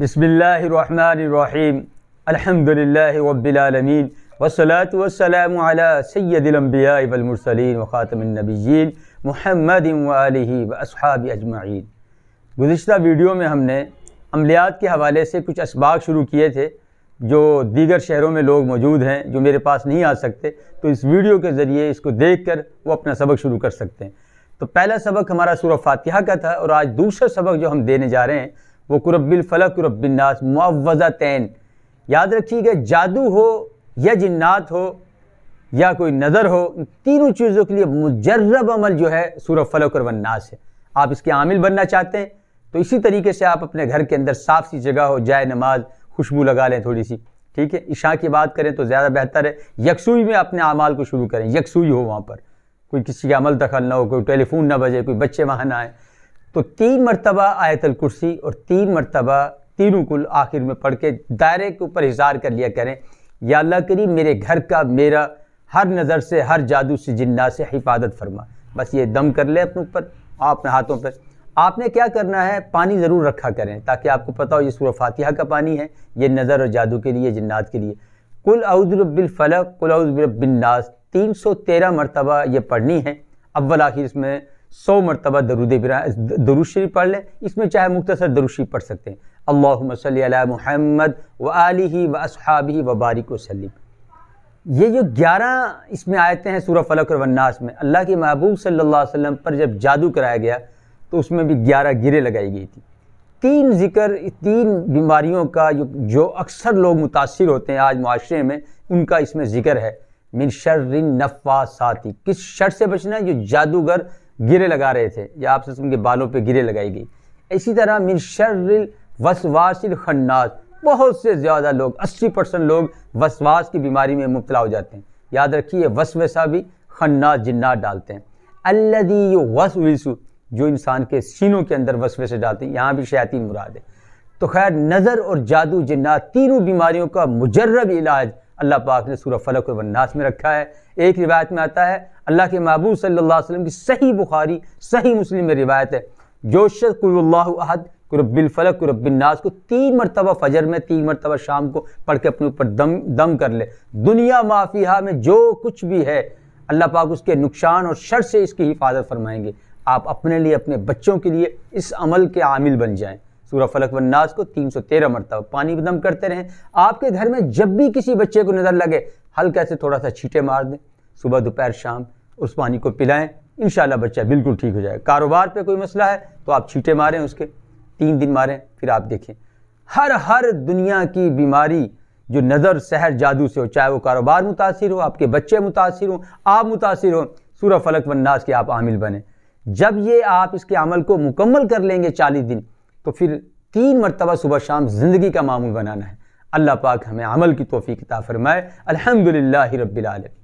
बसमीम अलहमदिल्ला रबालमीन वसलात वसलाम सैदिलम्बियामरसलिन वख़ातमनबीन महमद वसहाब अजमाइन गुज्त वीडियो में हमने अमलियात के हवाले से कुछ इसबाक शुरू किए थे जो दीगर शहरों में लोग मौजूद हैं जो मेरे पास नहीं आ सकते तो इस वीडियो के ज़रिए इसको देख कर वो अपना सबक शुरू कर सकते हैं तो पहला सबक हमारा सूर फातिहा का था और आज दूसरा सबक जो हम देने जा रहे हैं वो वकुरबिल फ़लक मुआवजा तैन याद रखिएगा जादू हो या जन्नात हो या कोई नज़र हो तीनों चीज़ों के लिए मुजरब अमल जो है सूर फलक और वन्नास है आप इसके आमिल बनना चाहते हैं तो इसी तरीके से आप अपने घर के अंदर साफ़ सी जगह हो जाए नमाज खुशबू लगा लें थोड़ी सी ठीक है ईशा की बात करें तो ज़्यादा बेहतर है यकसुई में अपने अमाल को शुरू करें यकसुई हो वहाँ पर कोई किसी का अमल दखल ना हो कोई टेलीफोन ना बजे कोई बच्चे वहाँ ना आए तो तीन मरतबा आयतल कुर्सी और तीन मरतबा तीनों कुल आखिर में पढ़ के दायरे के ऊपर इजहार कर लिया करें या अल्लाह करी मेरे घर का मेरा हर नज़र से हर जादू से जिन्ना से हिफाजत फरमा बस ये दम कर ले अपने ऊपर अपने हाथों पर आपने क्या करना है पानी ज़रूर रखा करें ताकि आपको पता हो ये सूर फातिहा का पानी है ये नज़र और जादू के लिए जन्नात के लिए कुल अउदरबिलफ़लक कुल नास तीन सौ तेरह मरतबा ये पढ़नी है अव्वल आखिर इसमें सौ मरतबा दरुद शरीफ पढ़ लें इसमें चाहे मुख्तसर दरुशी पढ़ सकते हैं अल्लाह महमद व आली व असहाबी व बारिक वसलम ये जो ग्यारह इसमें आयतें हैं सूरह फलक और वन्नास में अल्लाह के महबूब सल्ला वम पर जब जादू कराया गया तो उसमें भी ग्यारह गिरे लगाई गई थी तीन जिक्र तीन बीमारियों का जो जो अक्सर लोग मुतासर होते हैं आज माशरे में उनका इसमें जिक्र है मिन शर्र नफ़ा साथी किस शर से बचना है जो जादूगर गिरे लगा रहे थे या आप उनके बालों पर गिरे लगाई गई इसी तरह मिन शर्रिल वसवासिल खन्नास बहुत से ज़्यादा लोग 80 परसेंट लोग वसवास की बीमारी में मुबला हो जाते हैं याद रखिए वसवसा भी खन्नास जिन्नात डालते हैं अल्लदी वसविसु जो इंसान के सीनों के अंदर वसवसे डालते हैं यहाँ भी शयाती मुराद है तो खैर नज़र और जादू जिन्नात तीनों बीमारियों का मुजरब इलाज अल्लाह पाक ने सूर फलक वन्नास में रखा है एक रिवायत में आता है अल्लाह के महबूब सल्ला वसलम की सही बुखारी सही मुस्लिम में रिवायत है जोशत कुल्लाहद कुरबिलफलक कुरबिलनास को तीन मरतबा फजर में तीन मरतबा शाम को पढ़ के अपने ऊपर दम दम कर ले दुनिया माफिया में जो कुछ भी है अल्लाह पाक उसके नुकसान और शर से इसकी हिफाजत फरमाएंगे आप अपने लिए अपने बच्चों के लिए इस अमल के आमिल बन जाएँ सूर्य फलक नाज को 313 मरतबा पानी बदम करते रहें आपके घर में जब भी किसी बच्चे को नज़र लगे हल्का से थोड़ा सा छीटे मार दें सुबह दोपहर शाम उस पानी को पिलाएं इन बच्चा बिल्कुल ठीक हो जाएगा कारोबार पर कोई मसला है तो आप छीटे मारें उसके तीन दिन मारें फिर आप देखें हर हर दुनिया की बीमारी जो नज़र सहर जादू से हो चाहे वो कारोबार मुतासर हो आपके बच्चे मुतासर हों आप मुतासर हों सूर्य फलक नाज के आप आमिल बने जब ये आप इसके अमल को मुकम्मल कर लेंगे चालीस दिन तो फिर तीन मरतबा सुबह शाम ज़िंदगी का मामूल बनाना है अल्लाह पाक हमें अमल की तोफ़ी किताब फ़रमाए अलहमदिल्ला रबालम